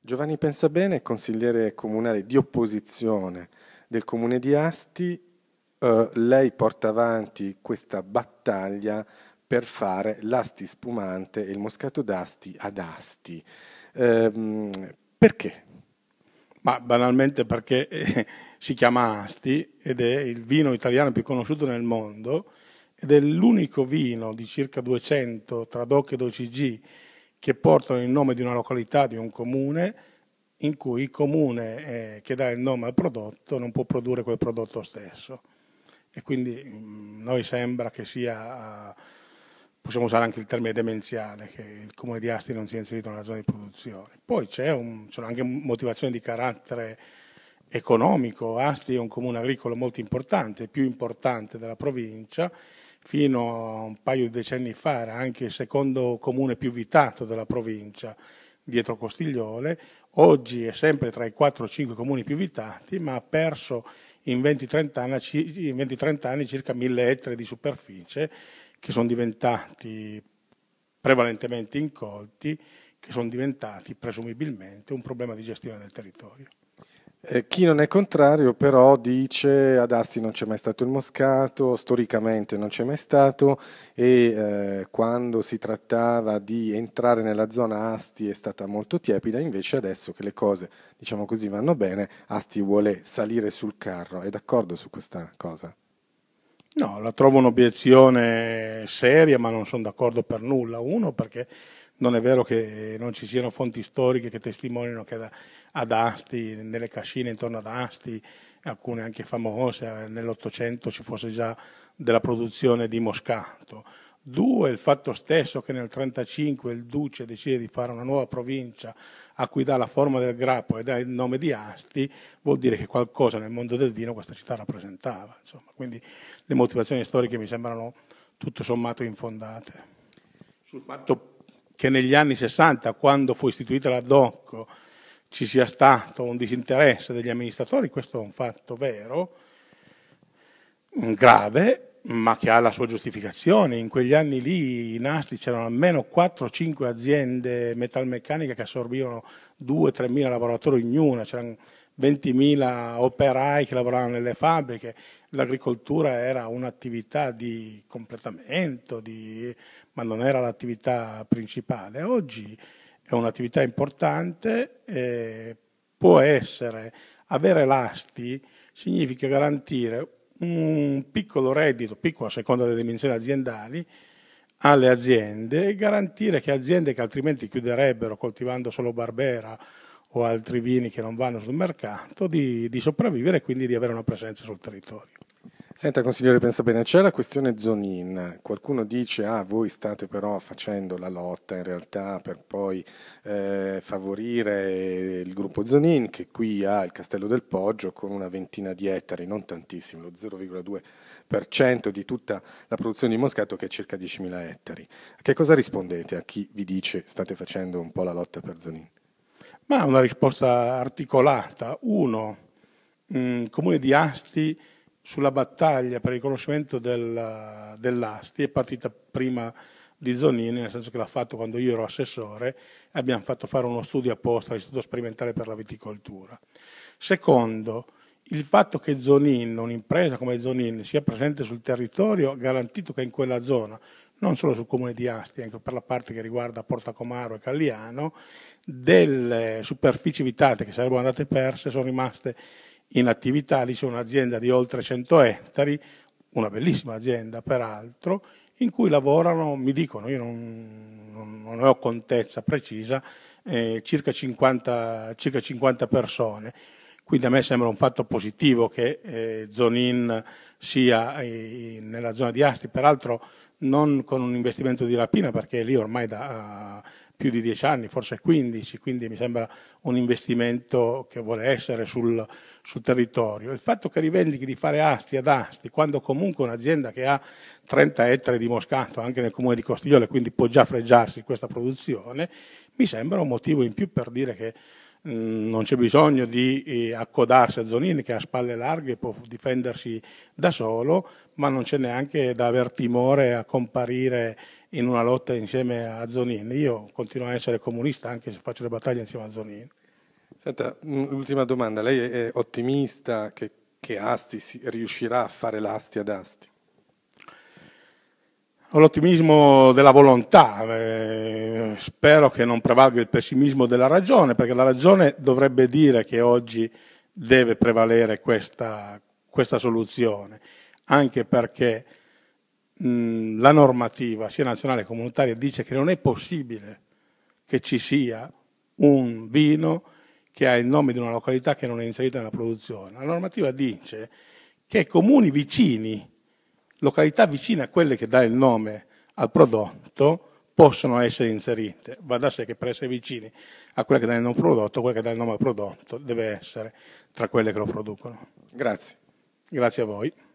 Giovanni Pensabene, consigliere comunale di opposizione del comune di Asti, eh, lei porta avanti questa battaglia per fare l'asti spumante e il moscato d'asti ad asti. Eh, perché? Ma banalmente perché eh, si chiama Asti ed è il vino italiano più conosciuto nel mondo ed è l'unico vino di circa 200 tra DOC ed OCG che portano il nome di una località, di un comune, in cui il comune eh, che dà il nome al prodotto non può produrre quel prodotto stesso. E quindi mh, mm, noi sembra che sia, eh, possiamo usare anche il termine demenziale, che il comune di Asti non sia inserito nella zona di produzione. Poi c'è un, anche motivazioni di carattere economico. Asti è un comune agricolo molto importante, più importante della provincia, fino a un paio di decenni fa era anche il secondo comune più vitato della provincia, dietro Costigliole, oggi è sempre tra i 4 o 5 comuni più vitati, ma ha perso in 20-30 anni, anni, circa 1000 ettari di superficie che sono diventati prevalentemente incolti, che sono diventati presumibilmente un problema di gestione del territorio. Eh, chi non è contrario però dice ad Asti non c'è mai stato il moscato, storicamente non c'è mai stato e eh, quando si trattava di entrare nella zona Asti è stata molto tiepida, invece adesso che le cose diciamo così vanno bene, Asti vuole salire sul carro, è d'accordo su questa cosa? No, la trovo un'obiezione seria, ma non sono d'accordo per nulla. Uno, perché non è vero che non ci siano fonti storiche che testimoniano che ad Asti, nelle cascine intorno ad Asti, alcune anche famose, nell'Ottocento ci fosse già della produzione di moscato. Due, il fatto stesso che nel 1935 il duce decide di fare una nuova provincia a cui dà la forma del grappo e dà il nome di Asti, vuol dire che qualcosa nel mondo del vino questa città rappresentava. Insomma. Quindi le motivazioni storiche mi sembrano tutto sommato infondate. Sul fatto che negli anni 60, quando fu istituita la DOC, ci sia stato un disinteresse degli amministratori, questo è un fatto vero, grave, ma che ha la sua giustificazione. In quegli anni lì i nastri c'erano almeno 4-5 aziende metalmeccaniche che assorbivano 2-3 mila lavoratori ognuna, c'erano 20 mila operai che lavoravano nelle fabbriche, l'agricoltura era un'attività di completamento, di ma non era l'attività principale. Oggi è un'attività importante, eh, può essere, avere l'asti significa garantire un piccolo reddito, piccolo a seconda delle dimensioni aziendali, alle aziende e garantire che aziende che altrimenti chiuderebbero coltivando solo Barbera o altri vini che non vanno sul mercato, di, di sopravvivere e quindi di avere una presenza sul territorio. Senta consigliere, pensa bene, c'è la questione Zonin, qualcuno dice ah voi state però facendo la lotta in realtà per poi eh, favorire il gruppo Zonin che qui ha il Castello del Poggio con una ventina di ettari, non tantissimo, lo 0,2% di tutta la produzione di moscato che è circa 10.000 ettari. che cosa rispondete a chi vi dice state facendo un po' la lotta per Zonin? Ma una risposta articolata. Uno, mm, il comune di Asti sulla battaglia per il riconoscimento del, dell'Asti è partita prima di Zonini, nel senso che l'ha fatto quando io ero assessore, abbiamo fatto fare uno studio apposta all'Istituto Sperimentale per la Viticoltura. Secondo, il fatto che Zonin, un'impresa come Zonin, sia presente sul territorio, garantito che in quella zona, non solo sul comune di Asti, anche per la parte che riguarda Portacomaro e Calliano, delle superfici vitate che sarebbero andate perse sono rimaste in attività, lì c'è un'azienda di oltre 100 ettari, una bellissima azienda peraltro, in cui lavorano, mi dicono, io non, non, non ne ho contezza precisa, eh, circa, 50, circa, 50, persone. Quindi a me sembra un fatto positivo che eh, Zonin sia eh, nella zona di Asti, peraltro non con un investimento di rapina perché lì ormai da più di dieci anni, forse 15, quindi mi sembra un investimento che vuole essere sul, sul territorio. Il fatto che rivendichi di fare asti ad asti, quando comunque un'azienda che ha 30 ettari di moscato anche nel comune di Costiglione, quindi può già freggiarsi questa produzione, mi sembra un motivo in più per dire che mm, non c'è bisogno di eh, accodarsi a Zonini che ha spalle larghe può difendersi da solo, ma non c'è neanche da aver timore a comparire in una lotta insieme a Zonin. Io continuo a essere comunista anche se faccio le battaglie insieme a Zonin. Senta, l'ultima domanda. Lei è ottimista che, che Asti riuscirà a fare l'Asti ad Asti? Ho l'ottimismo della volontà, eh, spero che non prevalga il pessimismo della ragione, perché la ragione dovrebbe dire che oggi deve prevalere questa, questa soluzione, anche perché mh, la normativa, sia nazionale che comunitaria, dice che non è possibile che ci sia un vino che ha il nome di una località che non è inserita nella produzione. La normativa dice che comuni vicini, località vicine a quelle che dà il nome al prodotto, possono essere inserite. Va da sé che per essere vicini a quella che dà il nome al prodotto, quella che dà il nome al prodotto deve essere tra quelle che lo producono. Grazie. Grazie a voi.